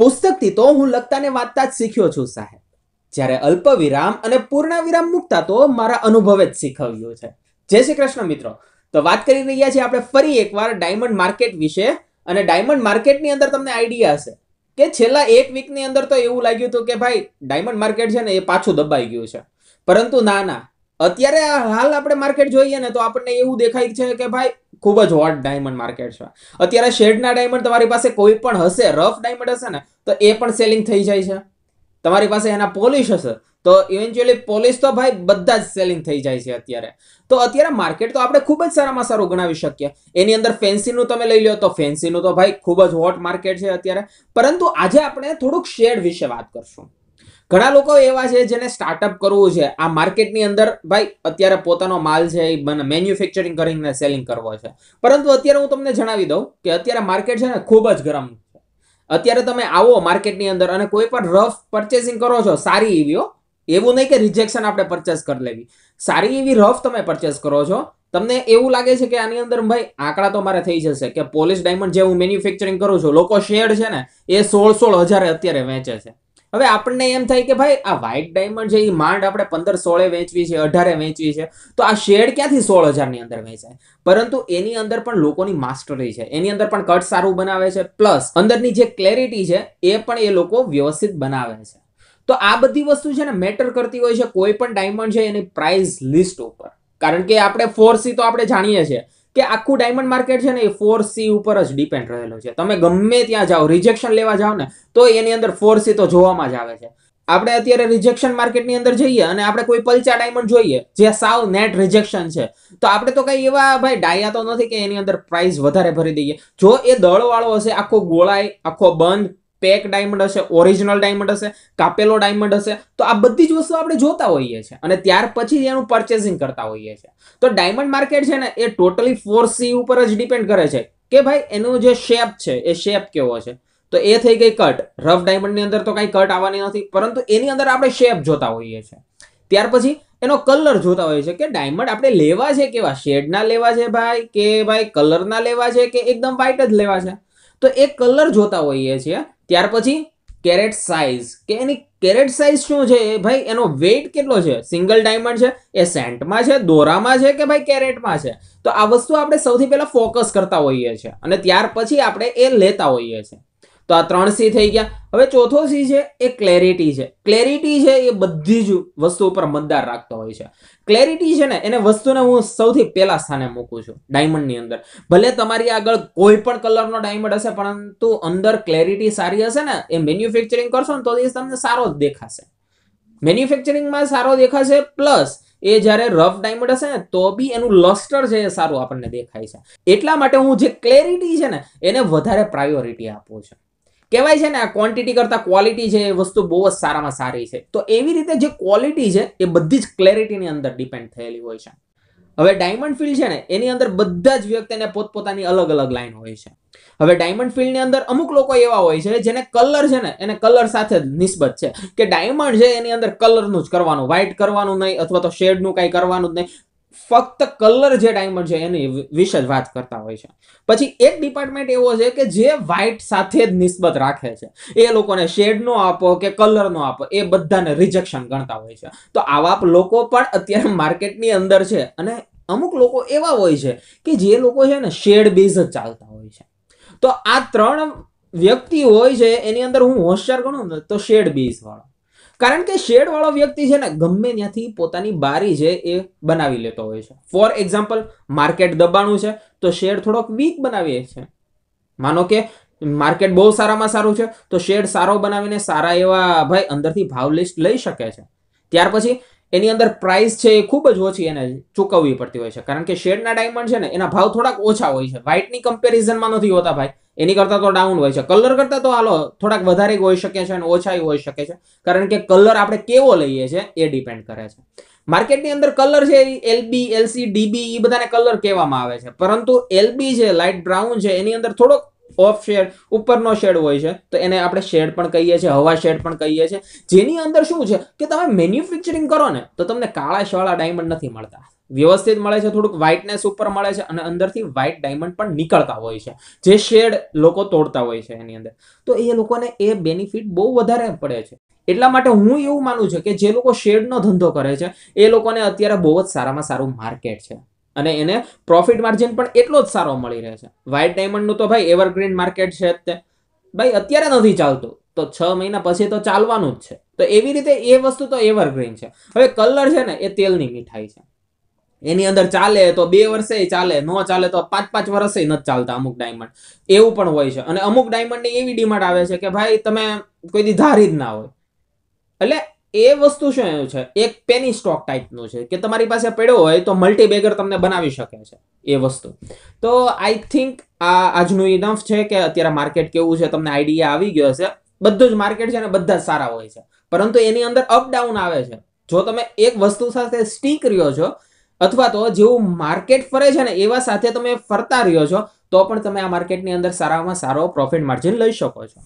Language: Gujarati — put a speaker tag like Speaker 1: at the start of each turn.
Speaker 1: પુસ્તકથી તો હું લખતાને વાંચતા જ શીખ્યો છું સાહેબ જ્યારે અલ્પ વિરામ અને પૂર્ણ વિરામ મૂકતા તો મારા અનુભવે જ શીખવ્યું છે જય શ્રી કૃષ્ણ મિત્રો તો વાત કરી રહ્યા છીએ આપણે ફરી એકવાર ડાયમંડ માર્કેટ વિશે અને ડાયમંડ માર્કેટની અંદર તમને આઈડિયા હશે કે છેલ્લા એક વીકની અંદર તો એવું લાગ્યું હતું કે ભાઈ ડાયમંડ માર્કેટ છે ને એ પાછું દબાઈ ગયું છે પરંતુ ના ના અત્યારે હાલ આપણે માર્કેટ જોઈએ ને તો આપણને એવું દેખાય છે કે ભાઈ ખૂબ જ હોટ ડાયમંડ માર્કેટ છે અત્યારે શેડના ડાયમંડ તમારી પાસે કોઈ પણ હશે રફ ડાયમંડ હશે ને તો એ પણ સેલિંગ થઈ જાય છે તમારી પાસે એના પોલિશ હશે તો ઇવેન્ચ્યુઅલી પોલિશ તો ભાઈ બધા જ સેલિંગ થઈ જાય છે અત્યારે તો અત્યારે માર્કેટ તો આપણે ખૂબ જ સારામાં સારું ગણાવી શકીએ એની અંદર ફેન્સીનું તમે લઈ લો તો ફેન્સીનું તો ભાઈ ખૂબ જ હોટ માર્કેટ છે અત્યારે પરંતુ આજે આપણે થોડુંક શેડ વિશે વાત કરશું ઘણા લોકો એવા છે જેને સ્ટાર્ટઅપ કરવું છે આ માર્કેટની અંદર ભાઈ અત્યારે પોતાનો માલ છે એ મેન્યુફેક્ચરિંગ કરીને સેલિંગ કરવો છે પરંતુ અત્યારે હું તમને જણાવી દઉં કે અત્યારે માર્કેટ છે ને ખૂબ જ ગરમ છે અત્યારે તમે આવો માર્કેટની અંદર અને કોઈ પણ રફ પરચેસિંગ કરો છો સારી એવીઓ એવું નહીં કે રિજેક્શન આપણે પરચેસ કરી લેવી સારી એવી રફ તમે પરચેસ કરો છો તમને એવું લાગે છે કે આની અંદર ભાઈ આંકડા તો મારે થઈ જશે કે પોલિશ ડાયમંડ જે હું મેન્યુફેક્ચરિંગ કરું છું લોકો શેડ છે ને એ સોળ સોળ હજારે અત્યારે વેચે છે હવે આપણને એમ થાય કે ભાઈ આ વ્હાઇટ ડાયમંડ છે એ માંડ આપણે પંદર સોળે વેચવી છે અઢારે વેચવી છે તો આ શેડ ક્યાંથી સોળ હજારની અંદર વેચાય પરંતુ એની અંદર પણ લોકોની માસ્ટરી છે એની અંદર પણ કટ સારું બનાવે છે પ્લસ અંદરની જે ક્લેરિટી છે એ પણ એ લોકો વ્યવસ્થિત બનાવે છે તો આ બધી વસ્તુ છે ને મેટર કરતી હોય છે કોઈ પણ ડાયમંડ છે એની પ્રાઇસ લિસ્ટ ઉપર કારણ કે આપણે ફોર સી તો આપણે જાણીએ છીએ કે આખું ડાયમંડ માર્કેટ છે ને એ ફોર સી ઉપર જ ડિપેન્ડ રહેલો છે તમે ગમે ત્યાં જાઓ રિજેક્શન લેવા જાઓ ને તો એની અંદર ફોર સી તો જોવામાં જ આવે છે આપણે અત્યારે રિજેક્શન માર્કેટની અંદર જઈએ અને આપણે કોઈ પલચા ડાયમંડ જોઈએ જે સાવ નેટ રિજેક્શન છે તો આપણે તો કઈ એવા ભાઈ ડાયા તો નથી કે એની અંદર પ્રાઇસ વધારે ભરી દઈએ જો એ દળવાળો હશે આખો ગોળાય આખો બંધ પેક ડાયમંડ હશે ઓરિજિનલ ડાયમંડ હશે કાપેલો ડાયમંડ હશે તો આ બધી જ વસ્તુ આપણે જોતા હોઈએ છીએ અને ત્યાર પછી એનું પરચેસિંગ કરતા હોઈએ છીએ તો ડાયમંડ માર્કેટ છે ને એ ટોટલી ફોર સી ઉપર જ ડિપેન્ડ કરે છે કે ભાઈ એનો જે શેપ છે એ શેપ કેવો છે તો એ થઈ ગઈ કટ રફ ડાયમંડની અંદર તો કાંઈ કટ આવવાની નથી પરંતુ એની અંદર આપણે શેપ જોતા હોઈએ છીએ ત્યાર પછી એનો કલર જોતા હોઈએ છીએ કે ડાયમંડ આપણે લેવા છે કેવા શેડના લેવા છે ભાઈ કે ભાઈ કલરના લેવા છે કે એકદમ વ્હાઇટ જ લેવા છે તો એ કલર જોતા હોઈએ છીએ ત્યાર પછી કેરેટ સાઇઝ કે એની કેરેટ સાઇઝ શું છે ભાઈ એનો વેઇટ કેટલો છે સિંગલ ડાયમંડ છે એ સેન્ટમાં છે દોરામાં છે કે ભાઈ કેરેટમાં છે તો આ વસ્તુ આપણે સૌથી પહેલાં ફોકસ કરતા હોઈએ છીએ અને ત્યાર પછી આપણે એ લેતા હોઈએ છીએ તો આ ત્રણ સી થઈ ગયા હવે ચોથો સી છે એ ક્લેરિટી છે ક્લેરિટી છે એ બધી જ વસ્તુ ઉપર મતદાર રાખતો હોય છે ક્લેરિટી છે ને એને વસ્તુને હું સૌથી પહેલા સ્થાને મૂકું છું ડાયમંડની અંદર ભલે તમારી આગળ કોઈ પણ કલરનો ડાયમંડ હશે પરંતુ અંદર ક્લેરિટી સારી હશે ને એ મેન્યુફેક્ચરિંગ કરશો ને તો એ તમને સારો જ દેખાશે મેન્યુફેક્ચરિંગમાં સારો દેખાશે પ્લસ એ જ્યારે રફ ડાયમંડ હશે ને તો બી એનું લસ્ટર છે એ સારું આપણને દેખાય છે એટલા માટે હું જે ક્લેરિટી છે ને એને વધારે પ્રાયોરિટી આપું છું કહેવાય છે ને આ ક્વોન્ટિટી કરતા ક્વોલિટી છે એ વસ્તુ બહુ જ સારામાં સારી છે તો એવી રીતે જે ક્વોલિટી છે એ બધી જ ક્લેરિટીની અંદર ડિપેન્ડ થયેલી હોય છે હવે ડાયમંડ ફિલ્ડ છે ને એની અંદર બધા જ વ્યક્તિને પોતપોતાની અલગ અલગ લાઈન હોય છે હવે ડાયમંડ ફિલ્ડની અંદર અમુક લોકો એવા હોય છે જેને કલર છે ને એને કલર સાથે જ નિસ્બત છે કે ડાયમંડ છે એની અંદર કલરનું જ કરવાનું વ્હાઇટ કરવાનું નહીં અથવા તો શેડનું કાંઈ કરવાનું જ નહીં ફક્ત કલર જે ડાયમંડ છે એની વિશે જ વાત કરતા હોય છે પછી એક ડિપાર્ટમેન્ટ એવો છે કે જે વ્હાઇટ સાથે જ નિસ્બત રાખે છે એ લોકોને શેડ નો આપો કે કલર નો આપો એ બધાને રિજેક્શન ગણતા હોય છે તો આવા લોકો પણ અત્યારે માર્કેટની અંદર છે અને અમુક લોકો એવા હોય છે કે જે લોકો છે ને શેડ બેઝ જ ચાલતા હોય છે તો આ ત્રણ વ્યક્તિ હોય છે એની અંદર હું હોશિયાર ગણું ને તો શેડ બેઝ કારણ કે શેડવાળો વ્યક્તિ છે ને ગમે ત્યાંથી પોતાની બારી છે એ બનાવી લેતો હોય છે ફોર એક્ઝામ્પલ માર્કેટ દબાણું છે તો શેડ થોડોક વીક બનાવીએ છે માનો કે માર્કેટ બહુ સારામાં સારું છે તો શેડ સારો બનાવીને સારા એવા ભાઈ અંદરથી ભાવ લિસ્ટ લઈ શકે છે ત્યાર પછી એની અંદર પ્રાઇસ છે એ ખૂબ જ ઓછી એને ચૂકવવી પડતી હોય છે કારણ કે શેડના ડાયમંડ છે ને એના ભાવ થોડાક ઓછા હોય છે વ્હાઇટની કમ્પેરિઝનમાં નથી હોતા ભાઈ એની કરતાં તો ડાઉન હોય છે કલર કરતાં તો હાલો થોડાક વધારે હોઈ શકે છે અને ઓછા હોઈ શકે છે કારણ કે કલર આપણે કેવો લઈએ છીએ એ ડિપેન્ડ કરે છે માર્કેટની અંદર કલર છે એલબી એલસી ડીબી એ બધાને કલર કહેવામાં આવે છે પરંતુ એલબી છે લાઇટ બ્રાઉન છે એની અંદર થોડોક ઓફ શેડ ઉપરનો શેડ હોય છે તો એને આપણે શેડ પણ કહીએ છીએ હવા શેડ પણ કહીએ છીએ જેની અંદર શું છે કે તમે મેન્યુફેક્ચરિંગ કરો ને તો તમને કાળા શાળા ડાયમંડ નથી મળતા વ્યવસ્થિત મળે છે થોડુંક વ્હાઇટનેસ ઉપર મળે છે અને અંદરથી વ્હાઇટ ડાયમંડ પણ નીકળતા હોય છે જે શેડ લોકો તોડતા હોય છે એની અંદર તો એ લોકોને એ બેનિફિટ બહુ વધારે પડે છે એટલા માટે હું એવું માનું છું કે જે લોકો શેડનો ધંધો કરે છે એ લોકોને અત્યારે બહુ જ સારામાં સારું માર્કેટ છે અને એને પ્રોફિટ માર્જિન પણ એટલો જ સારો મળી રહે છે વ્હાઇટ ડાયમંડનું તો ભાઈ એવરગ્રીન માર્કેટ છે તે ભાઈ અત્યારે નથી ચાલતું તો છ મહિના પછી તો ચાલવાનું જ છે તો એવી રીતે એ વસ્તુ તો એવરગ્રીન છે હવે કલર છે ને એ તેલની મીઠાઈ છે એની અંદર ચાલે તો બે વર્ષે ચાલે ન ચાલે તો પાંચ પાંચ વર્ષે નથી ચાલતા અમુક ડાયમંડ એવું પણ હોય છે અને અમુક ડાયમંડની એવી ડિમાન્ડ આવે છે કે ભાઈ તમે કોઈ દી ધારી જ ના હોય એટલે એ વસ્તુ શું એવું છે એક પેની સ્ટોક ટાઈપનું છે કે તમારી પાસે પડ્યો હોય તો મલ્ટી બેગર તમને બનાવી શકે છે એ વસ્તુ તો આઈ થિંક આ આજનું ઇનફ છે કે અત્યારે માર્કેટ કેવું છે તમને આઈડિયા આવી ગયો હશે બધું જ માર્કેટ છે ને બધા જ સારા હોય છે પરંતુ એની અંદર અપડાઉન આવે છે જો તમે એક વસ્તુ સાથે સ્ટીક રહ્યો છો અથવા તો જેવું માર્કેટ ફરે છે ને એવા સાથે તમે ફરતા રહ્યો છો તો પણ તમે આ માર્કેટની અંદર સારામાં સારો પ્રોફિટ માર્જિન લઈ શકો છો